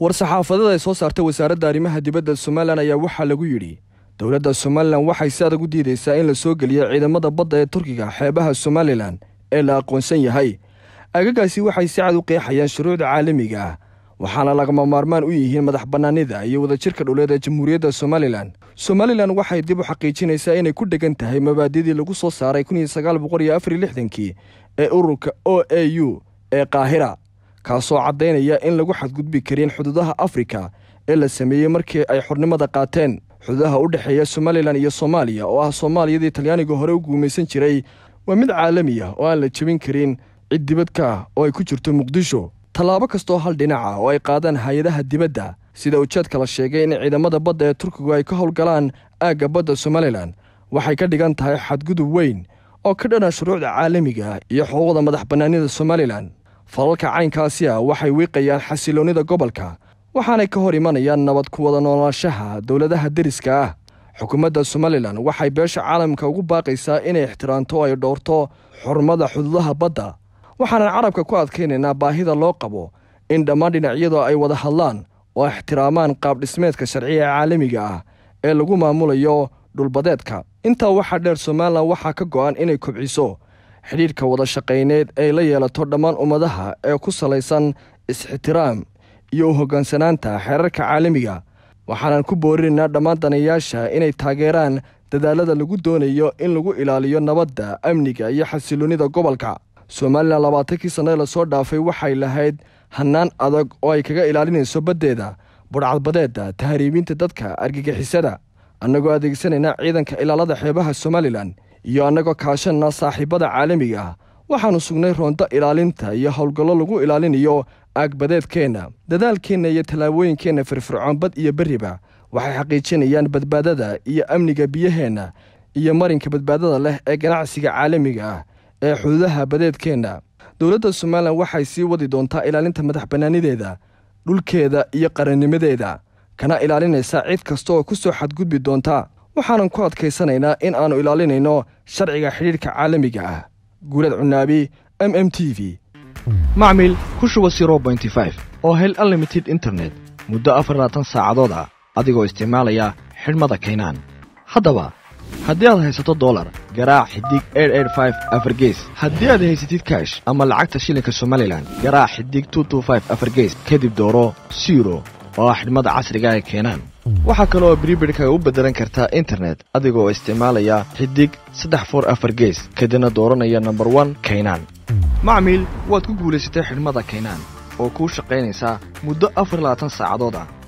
war-saxaafadada ay soo saartay wasaaradda arrimaha dibadda somalilan ayaa waxaa lagu yidhi dowladda somalilan waxay si adag u diidaysaa in la soo geliyo ciidamada badda ee turkiga xeebaha somalilan ee la aqoonsan yahay agagaasi waxay si cad u qeexayaan shuruucda caalamiga ah waxaana lagama maarmaan u yihiin madax bannaanida iyo wadajirka dhuleed ee jamhuuriyadda somalilan somalilan waxay dib u xaqiijinaysaa inay ku dheggan tahay mabaadidii lagu soo saaray kun iyo sagaal boqol iyo afar iyo lixdankii ee ururka o a u ee qaahira kaasoo caddaynaya in lagu xadgudbi karin xuduudaha afrika ee la sameeyey markii ay xornimada qaateen xuduudaha u dhexeeya somalilan iyo soomaaliya oo ah soomaaliyadii talyaaniga hore u guumaysan jiray waa mid caalami ah oo aan la jebin karin cid dibadka ka ah oo ay ku jirto muqdisho tallaabo kastoo hal dhinaca ah oo ay qaadaan hay-adaha dibadda sida ujeedka la sheegay in ciidamada badda ee turkigu ay ka howlgalaan aagga badda somalilan waxay ka dhigan tahay xadgudub weyn oo ka dhana shuruucda caalamiga ah iyo xuquuqda madax bannaanida somalilan falalka caynkaasi ah waxay wiiqayaan xasiloonnida gobolka waxaanay ka hor imanayaan nabad ku wada noolaanshaha dowladaha deriska ah xukuumadda somalilan waxay beesha caalamka ugu baaqaysaa inay ixtiraanto oo ay dhowrto xurmada xuduudaha badda waxaanan carabka ku adkaynaynaa baahida loo qabo in dhammaan dhinacyadu ay wada hadlaan oo ixtiraamaan qaabdhismeedka sharciga caalamiga ah ee lagu maamulayo dhulbadeedka intaa waxaa dheer somalilan waxaa ka go'an inay kobciso xidhiirka wada shaqayneed ay la yeelato dhammaan ummadaha ee ku salaysan is-ixtiraam iyo u hoggaansanaanta xeerarka caalamiga waxaanan ku boorinaynaa dhammaan danayaasha inay taageeraan dadaalada lagu doonayo in lagu ilaaliyo nabadda amniga iyo xasiloonnida gobolka somalilan labaatankii sannada lasoo dhaafay waxay lahayd hannaan adag oo ay kaga ilaalinayso baddeeda budhcadbadeedda tahriibiinta dadka argagixisada annagoo adeegsanaynaa ciidanka ilaalada xeebaha somalilan iyo annagoo kaashanna saaxiibada caalamiga ah waxaannu sugnay roonto ilaalinta iyo howlgallo lagu ilaalinayo aagbadeedkeenna dadaalkeenna iyo tallaabooyinkeenna firfircoon bad iyo berriba waxay xaqiijinayaan badbaadada iyo amniga biyaheenna iyo marinka badbaadada leh ee ganacsiga caalamiga ah ee xuduudaha badeedkeenna dowladda somalilan waxay sii wadi doontaa ilaalinta madax bannaanideeda dhulkeeda iyo qarannimadeeda kana ilaalinaysaa cid kasta oo ku soo xadgudbi doontaa waxaanan ku adkaysanaynaa in aanu ilaalinayno sharciga xidhiidhka caalamiga ah guulad cunaabi m m t v macmil ku shuba oo hel unlimited internet muddo afarlaatan saacadood ah adigoo isticmaalaya xidhmada kaynaan haddaba haddii aad haysato dolar garaac xidig afar gees haddii aad haysatid kaash ama lacagta shilinka somalilan garaac xidig afar gees kadib dooro siro oo ah xidhmada casriga ah ee keenaan waxaa oo bribirkaga u bedelan kartaa internet adigoo isticmaalaya xidig saddex foor afar gees kadibna dooranaya nambar wan kaynaan macmiil waad ku guulaysatay xidhmada kaynaan oo kuu shaqaynaysa muddo afar labaatan saacadood ah